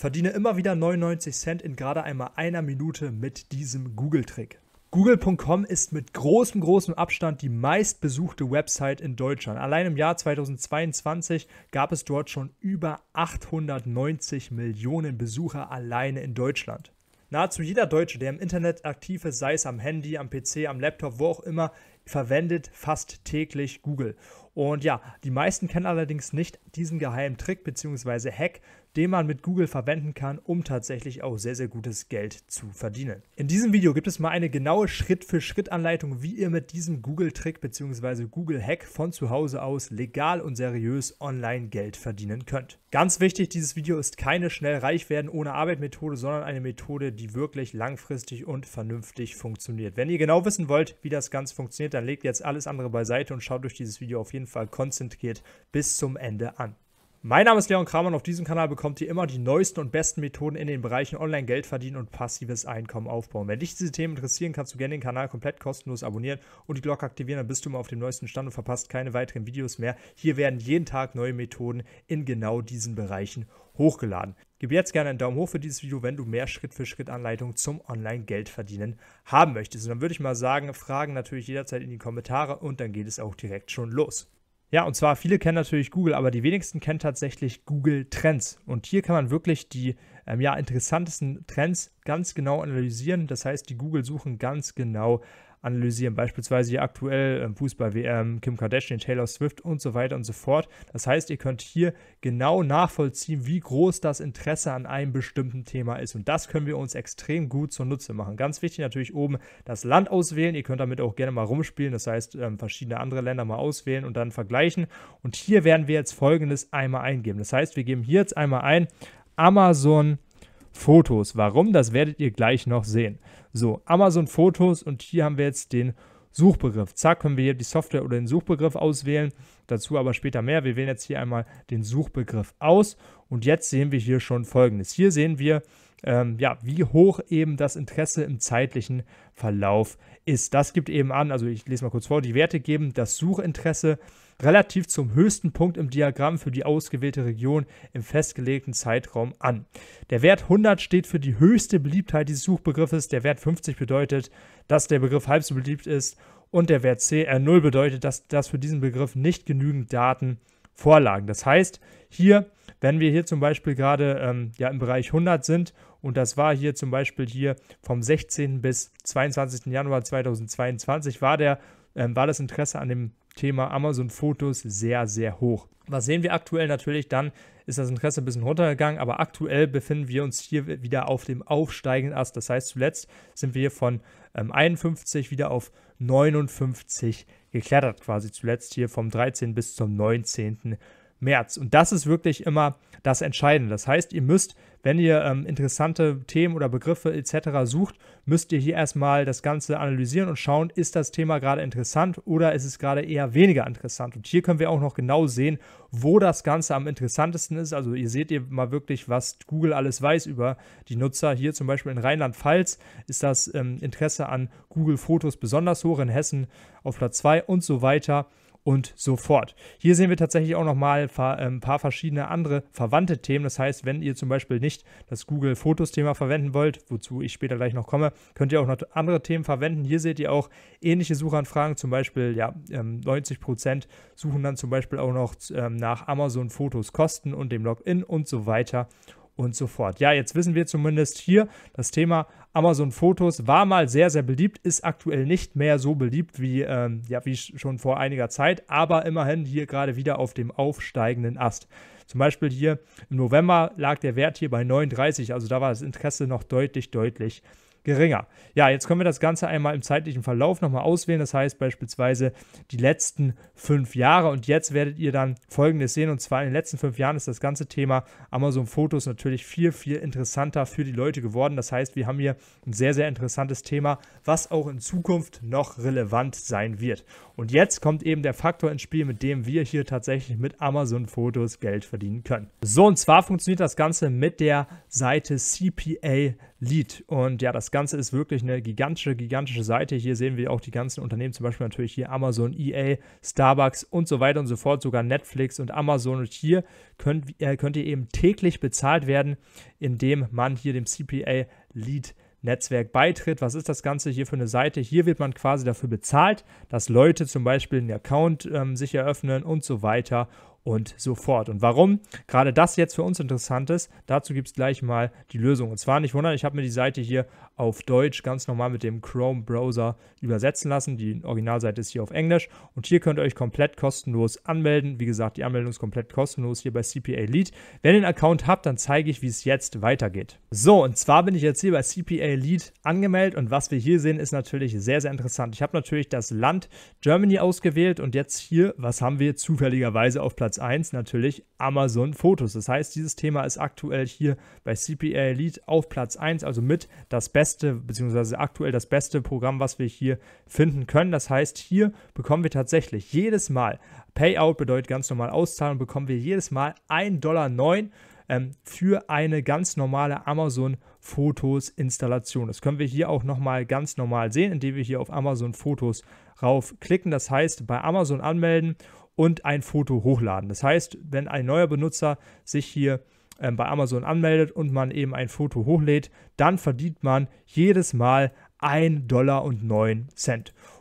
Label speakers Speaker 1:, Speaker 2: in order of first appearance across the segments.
Speaker 1: Verdiene immer wieder 99 Cent in gerade einmal einer Minute mit diesem Google-Trick. Google.com ist mit großem, großem Abstand die meistbesuchte Website in Deutschland. Allein im Jahr 2022 gab es dort schon über 890 Millionen Besucher alleine in Deutschland. Nahezu jeder Deutsche, der im Internet aktiv ist, sei es am Handy, am PC, am Laptop, wo auch immer, verwendet fast täglich Google. Und ja, die meisten kennen allerdings nicht diesen geheimen Trick bzw. Hack, den man mit Google verwenden kann, um tatsächlich auch sehr, sehr gutes Geld zu verdienen. In diesem Video gibt es mal eine genaue Schritt-für-Schritt-Anleitung, wie ihr mit diesem Google-Trick bzw. Google-Hack von zu Hause aus legal und seriös online Geld verdienen könnt. Ganz wichtig, dieses Video ist keine schnell reich werden ohne Arbeit Methode, sondern eine Methode, die wirklich langfristig und vernünftig funktioniert. Wenn ihr genau wissen wollt, wie das Ganze funktioniert, dann legt jetzt alles andere beiseite und schaut euch dieses Video auf jeden Fall konzentriert bis zum Ende an. Mein Name ist Leon Kramer und auf diesem Kanal bekommt ihr immer die neuesten und besten Methoden in den Bereichen Online-Geld verdienen und passives Einkommen aufbauen. Wenn dich diese Themen interessieren, kannst du gerne den Kanal komplett kostenlos abonnieren und die Glocke aktivieren, dann bist du immer auf dem neuesten Stand und verpasst keine weiteren Videos mehr. Hier werden jeden Tag neue Methoden in genau diesen Bereichen hochgeladen. Gib jetzt gerne einen Daumen hoch für dieses Video, wenn du mehr Schritt-für-Schritt-Anleitungen zum online geld verdienen haben möchtest. Und dann würde ich mal sagen, Fragen natürlich jederzeit in die Kommentare und dann geht es auch direkt schon los. Ja, und zwar viele kennen natürlich Google, aber die wenigsten kennen tatsächlich Google Trends. Und hier kann man wirklich die ähm, ja, interessantesten Trends ganz genau analysieren. Das heißt, die Google-Suchen ganz genau analysieren, beispielsweise hier aktuell ähm, Fußball-WM, Kim Kardashian, Taylor Swift und so weiter und so fort. Das heißt, ihr könnt hier genau nachvollziehen, wie groß das Interesse an einem bestimmten Thema ist und das können wir uns extrem gut zunutze machen. Ganz wichtig natürlich oben das Land auswählen, ihr könnt damit auch gerne mal rumspielen, das heißt ähm, verschiedene andere Länder mal auswählen und dann vergleichen und hier werden wir jetzt folgendes einmal eingeben. Das heißt, wir geben hier jetzt einmal ein Amazon Fotos. Warum? Das werdet ihr gleich noch sehen. So, Amazon Fotos und hier haben wir jetzt den Suchbegriff. Zack, können wir hier die Software oder den Suchbegriff auswählen. Dazu aber später mehr. Wir wählen jetzt hier einmal den Suchbegriff aus und jetzt sehen wir hier schon folgendes. Hier sehen wir, ähm, ja, wie hoch eben das Interesse im zeitlichen Verlauf ist. Das gibt eben an, also ich lese mal kurz vor, die Werte geben das Suchinteresse relativ zum höchsten Punkt im Diagramm für die ausgewählte Region im festgelegten Zeitraum an. Der Wert 100 steht für die höchste Beliebtheit dieses Suchbegriffes, der Wert 50 bedeutet, dass der Begriff halb so beliebt ist und der Wert CR0 bedeutet, dass, dass für diesen Begriff nicht genügend Daten vorlagen. Das heißt, hier, wenn wir hier zum Beispiel gerade ähm, ja, im Bereich 100 sind und das war hier zum Beispiel hier vom 16. bis 22. Januar 2022 war, der, äh, war das Interesse an dem Thema Amazon Fotos sehr, sehr hoch. Was sehen wir aktuell natürlich? Dann ist das Interesse ein bisschen runtergegangen, aber aktuell befinden wir uns hier wieder auf dem aufsteigenden Ast. Das heißt, zuletzt sind wir hier von ähm, 51 wieder auf 59 geklettert, quasi zuletzt hier vom 13. bis zum 19. März. Und das ist wirklich immer das Entscheidende. Das heißt, ihr müsst, wenn ihr ähm, interessante Themen oder Begriffe etc. sucht, müsst ihr hier erstmal das Ganze analysieren und schauen, ist das Thema gerade interessant oder ist es gerade eher weniger interessant. Und hier können wir auch noch genau sehen, wo das Ganze am interessantesten ist. Also ihr seht ihr mal wirklich, was Google alles weiß über die Nutzer. Hier zum Beispiel in Rheinland-Pfalz ist das ähm, Interesse an Google-Fotos besonders hoch, in Hessen auf Platz 2 und so weiter und so fort. Hier sehen wir tatsächlich auch nochmal ein ähm, paar verschiedene andere verwandte Themen. Das heißt, wenn ihr zum Beispiel nicht das Google Fotos Thema verwenden wollt, wozu ich später gleich noch komme, könnt ihr auch noch andere Themen verwenden. Hier seht ihr auch ähnliche Suchanfragen. Zum Beispiel, ja, 90 ähm, Prozent suchen dann zum Beispiel auch noch ähm, nach Amazon Fotos Kosten und dem Login und so weiter und so fort. Ja, jetzt wissen wir zumindest hier, das Thema Amazon Fotos war mal sehr, sehr beliebt, ist aktuell nicht mehr so beliebt wie, ähm, ja, wie schon vor einiger Zeit, aber immerhin hier gerade wieder auf dem aufsteigenden Ast. Zum Beispiel hier im November lag der Wert hier bei 39, also da war das Interesse noch deutlich, deutlich geringer. Ja, jetzt können wir das Ganze einmal im zeitlichen Verlauf nochmal auswählen. Das heißt beispielsweise die letzten fünf Jahre. Und jetzt werdet ihr dann Folgendes sehen. Und zwar in den letzten fünf Jahren ist das ganze Thema Amazon Fotos natürlich viel, viel interessanter für die Leute geworden. Das heißt, wir haben hier ein sehr, sehr interessantes Thema, was auch in Zukunft noch relevant sein wird. Und jetzt kommt eben der Faktor ins Spiel, mit dem wir hier tatsächlich mit Amazon Fotos Geld verdienen können. So, und zwar funktioniert das Ganze mit der Seite CPA Lied. Und ja, das Ganze ist wirklich eine gigantische, gigantische Seite. Hier sehen wir auch die ganzen Unternehmen, zum Beispiel natürlich hier Amazon, EA, Starbucks und so weiter und so fort, sogar Netflix und Amazon. Und hier könnt, äh, könnt ihr eben täglich bezahlt werden, indem man hier dem CPA-Lead Netzwerk beitritt. Was ist das Ganze hier für eine Seite? Hier wird man quasi dafür bezahlt, dass Leute zum Beispiel einen Account ähm, sich eröffnen und so weiter und so fort. Und warum gerade das jetzt für uns interessant ist, dazu gibt es gleich mal die Lösung. Und zwar nicht wundern, ich habe mir die Seite hier auf Deutsch ganz normal mit dem Chrome-Browser übersetzen lassen. Die Originalseite ist hier auf Englisch. Und hier könnt ihr euch komplett kostenlos anmelden. Wie gesagt, die Anmeldung ist komplett kostenlos hier bei CPA Lead. Wenn ihr einen Account habt, dann zeige ich, wie es jetzt weitergeht. So, und zwar bin ich jetzt hier bei CPA Lead angemeldet. Und was wir hier sehen, ist natürlich sehr, sehr interessant. Ich habe natürlich das Land Germany ausgewählt. Und jetzt hier, was haben wir zufälligerweise auf Platz 1 natürlich Amazon Fotos. Das heißt, dieses Thema ist aktuell hier bei CPA Elite auf Platz 1, also mit das beste, beziehungsweise aktuell das beste Programm, was wir hier finden können. Das heißt, hier bekommen wir tatsächlich jedes Mal, Payout bedeutet ganz normal auszahlen, bekommen wir jedes Mal 1,09 Dollar ähm, für eine ganz normale Amazon Fotos Installation. Das können wir hier auch nochmal ganz normal sehen, indem wir hier auf Amazon Fotos raufklicken. Das heißt, bei Amazon anmelden und ein Foto hochladen. Das heißt, wenn ein neuer Benutzer sich hier ähm, bei Amazon anmeldet und man eben ein Foto hochlädt, dann verdient man jedes Mal 1,09 Dollar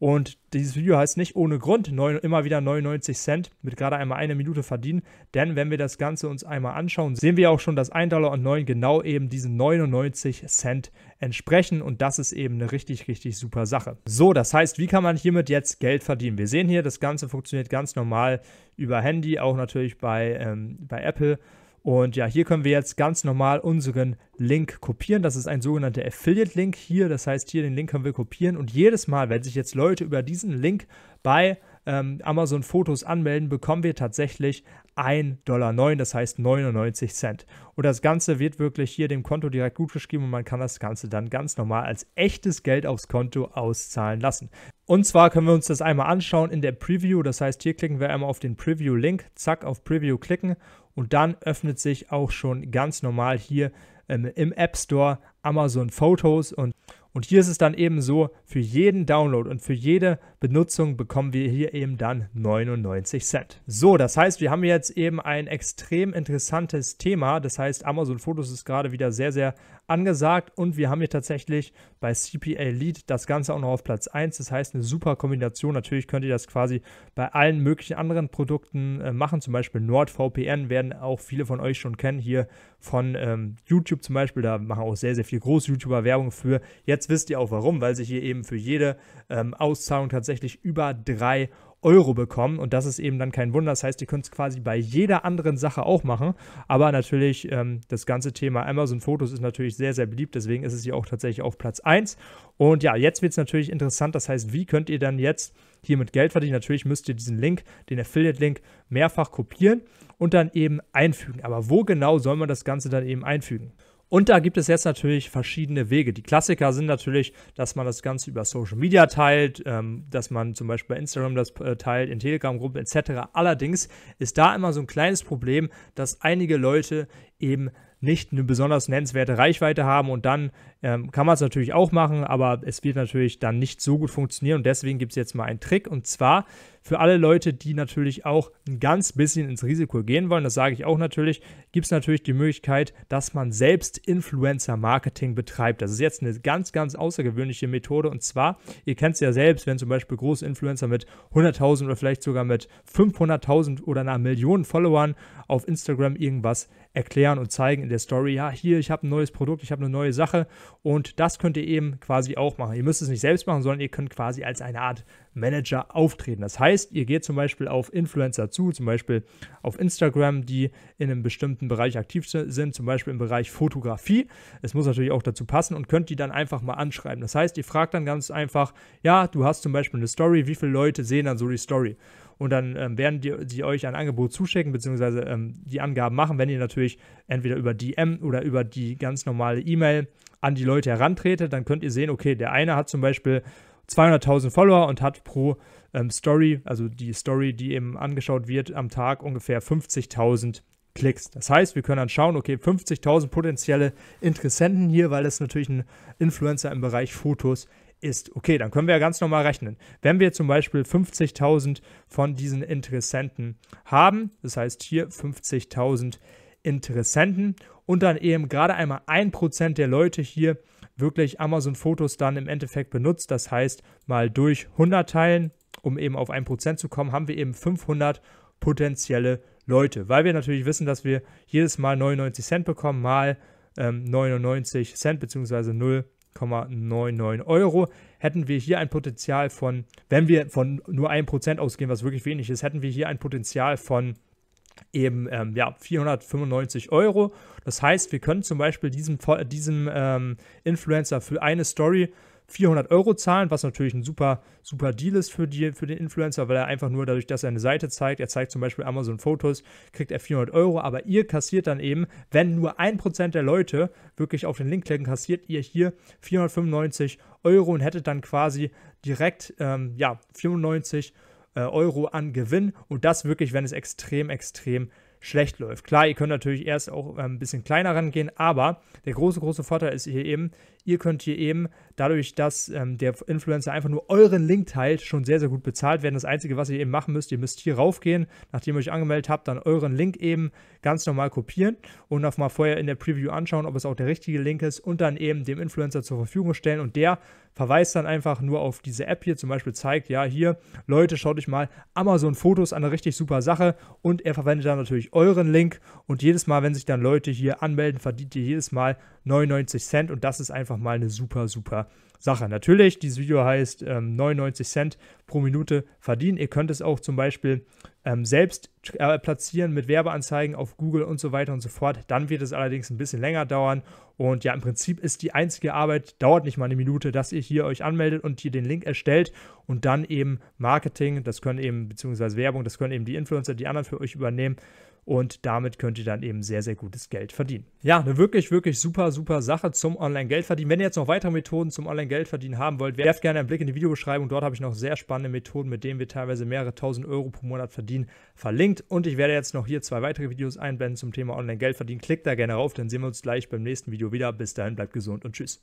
Speaker 1: und dieses Video heißt nicht ohne Grund neun, immer wieder 99 Cent mit gerade einmal eine Minute verdienen, denn wenn wir das Ganze uns einmal anschauen, sehen wir auch schon, dass 1,09 Dollar genau eben diesen 99 Cent entsprechen und das ist eben eine richtig, richtig super Sache. So, das heißt, wie kann man hiermit jetzt Geld verdienen? Wir sehen hier, das Ganze funktioniert ganz normal über Handy, auch natürlich bei, ähm, bei Apple und ja, hier können wir jetzt ganz normal unseren Link kopieren. Das ist ein sogenannter Affiliate-Link hier. Das heißt, hier den Link können wir kopieren. Und jedes Mal, wenn sich jetzt Leute über diesen Link bei ähm, Amazon Fotos anmelden, bekommen wir tatsächlich 1,09 Dollar, das heißt 99 Cent. Und das Ganze wird wirklich hier dem Konto direkt gutgeschrieben und man kann das Ganze dann ganz normal als echtes Geld aufs Konto auszahlen lassen. Und zwar können wir uns das einmal anschauen in der Preview, das heißt hier klicken wir einmal auf den Preview-Link, zack, auf Preview klicken und dann öffnet sich auch schon ganz normal hier ähm, im App Store Amazon Photos und und hier ist es dann eben so, für jeden Download und für jede Benutzung bekommen wir hier eben dann 99 Cent. So, das heißt, wir haben jetzt eben ein extrem interessantes Thema. Das heißt, Amazon Photos ist gerade wieder sehr, sehr angesagt und wir haben hier tatsächlich bei CPA Lead das Ganze auch noch auf Platz 1. Das heißt, eine super Kombination. Natürlich könnt ihr das quasi bei allen möglichen anderen Produkten äh, machen, zum Beispiel NordVPN werden auch viele von euch schon kennen, hier von ähm, YouTube zum Beispiel. Da machen auch sehr, sehr viele große youtuber Werbung für. Jetzt wisst ihr auch warum, weil sich hier eben für jede ähm, Auszahlung tatsächlich über 3 Euro. Euro bekommen. Und das ist eben dann kein Wunder. Das heißt, ihr könnt es quasi bei jeder anderen Sache auch machen. Aber natürlich, ähm, das ganze Thema Amazon Fotos ist natürlich sehr, sehr beliebt. Deswegen ist es hier auch tatsächlich auf Platz 1. Und ja, jetzt wird es natürlich interessant. Das heißt, wie könnt ihr dann jetzt hier mit Geld verdienen? Natürlich müsst ihr diesen Link, den Affiliate-Link, mehrfach kopieren und dann eben einfügen. Aber wo genau soll man das Ganze dann eben einfügen? Und da gibt es jetzt natürlich verschiedene Wege. Die Klassiker sind natürlich, dass man das Ganze über Social Media teilt, ähm, dass man zum Beispiel bei Instagram das äh, teilt, in Telegram-Gruppen etc. Allerdings ist da immer so ein kleines Problem, dass einige Leute eben nicht eine besonders nennenswerte Reichweite haben und dann ähm, kann man es natürlich auch machen, aber es wird natürlich dann nicht so gut funktionieren und deswegen gibt es jetzt mal einen Trick und zwar für alle Leute, die natürlich auch ein ganz bisschen ins Risiko gehen wollen, das sage ich auch natürlich, gibt es natürlich die Möglichkeit, dass man selbst Influencer-Marketing betreibt. Das ist jetzt eine ganz, ganz außergewöhnliche Methode. Und zwar, ihr kennt es ja selbst, wenn zum Beispiel große Influencer mit 100.000 oder vielleicht sogar mit 500.000 oder einer Million Followern auf Instagram irgendwas erklären und zeigen in der Story, ja, hier, ich habe ein neues Produkt, ich habe eine neue Sache. Und das könnt ihr eben quasi auch machen. Ihr müsst es nicht selbst machen, sondern ihr könnt quasi als eine Art Manager auftreten. Das heißt, ihr geht zum Beispiel auf Influencer zu, zum Beispiel auf Instagram, die in einem bestimmten Bereich aktiv sind, zum Beispiel im Bereich Fotografie. Es muss natürlich auch dazu passen und könnt die dann einfach mal anschreiben. Das heißt, ihr fragt dann ganz einfach, ja, du hast zum Beispiel eine Story, wie viele Leute sehen dann so die Story? und dann ähm, werden die, die, euch ein Angebot zuschicken, beziehungsweise ähm, die Angaben machen, wenn ihr natürlich entweder über DM oder über die ganz normale E-Mail an die Leute herantretet, dann könnt ihr sehen, okay, der eine hat zum Beispiel 200.000 Follower und hat pro ähm, Story, also die Story, die eben angeschaut wird, am Tag ungefähr 50.000 Klicks. Das heißt, wir können dann schauen, okay, 50.000 potenzielle Interessenten hier, weil das natürlich ein Influencer im Bereich Fotos ist. Okay, dann können wir ja ganz normal rechnen. Wenn wir zum Beispiel 50.000 von diesen Interessenten haben, das heißt hier 50.000 Interessenten und dann eben gerade einmal 1% der Leute hier wirklich Amazon Fotos dann im Endeffekt benutzt. Das heißt, mal durch 100 teilen, um eben auf 1% zu kommen, haben wir eben 500 potenzielle Leute, weil wir natürlich wissen, dass wir jedes Mal 99 Cent bekommen, mal ähm, 99 Cent bzw. 0,99 Euro, hätten wir hier ein Potenzial von, wenn wir von nur 1% ausgehen, was wirklich wenig ist, hätten wir hier ein Potenzial von eben ähm, ja, 495 Euro. Das heißt, wir können zum Beispiel diesem, diesem ähm, Influencer für eine Story 400 Euro zahlen, was natürlich ein super, super Deal ist für, die, für den Influencer, weil er einfach nur dadurch, dass er eine Seite zeigt, er zeigt zum Beispiel Amazon Fotos, kriegt er 400 Euro, aber ihr kassiert dann eben, wenn nur 1% der Leute wirklich auf den Link klicken, kassiert ihr hier 495 Euro und hättet dann quasi direkt, ähm, ja, 94 Euro äh, Euro an Gewinn und das wirklich, wenn es extrem, extrem schlecht läuft. Klar, ihr könnt natürlich erst auch äh, ein bisschen kleiner rangehen, aber der große, große Vorteil ist hier eben, Ihr könnt hier eben dadurch, dass ähm, der Influencer einfach nur euren Link teilt, schon sehr, sehr gut bezahlt werden. Das Einzige, was ihr eben machen müsst, ihr müsst hier raufgehen, nachdem ihr euch angemeldet habt, dann euren Link eben ganz normal kopieren und noch mal vorher in der Preview anschauen, ob es auch der richtige Link ist und dann eben dem Influencer zur Verfügung stellen und der verweist dann einfach nur auf diese App hier, zum Beispiel zeigt, ja, hier, Leute, schaut euch mal Amazon Fotos an, eine richtig super Sache und er verwendet dann natürlich euren Link und jedes Mal, wenn sich dann Leute hier anmelden, verdient ihr jedes Mal 99 Cent und das ist einfach nochmal eine super, super Sache. Natürlich, dieses Video heißt ähm, 99 Cent pro Minute verdienen. Ihr könnt es auch zum Beispiel ähm, selbst äh, platzieren mit Werbeanzeigen auf Google und so weiter und so fort. Dann wird es allerdings ein bisschen länger dauern. Und ja, im Prinzip ist die einzige Arbeit, dauert nicht mal eine Minute, dass ihr hier euch anmeldet und hier den Link erstellt und dann eben Marketing, das können eben, beziehungsweise Werbung, das können eben die Influencer, die anderen für euch übernehmen. Und damit könnt ihr dann eben sehr, sehr gutes Geld verdienen. Ja, eine wirklich, wirklich super, super Sache zum online geld verdienen. Wenn ihr jetzt noch weitere Methoden zum online geld verdienen haben wollt, werft gerne einen Blick in die Videobeschreibung. Dort habe ich noch sehr spannende Methoden, mit denen wir teilweise mehrere tausend Euro pro Monat verdienen verdienen verlinkt. Und ich werde jetzt noch hier zwei weitere Videos einblenden zum Thema Online-Geld verdienen. Klickt da gerne rauf, dann sehen wir uns gleich beim nächsten Video wieder. Bis dahin, bleibt gesund und tschüss.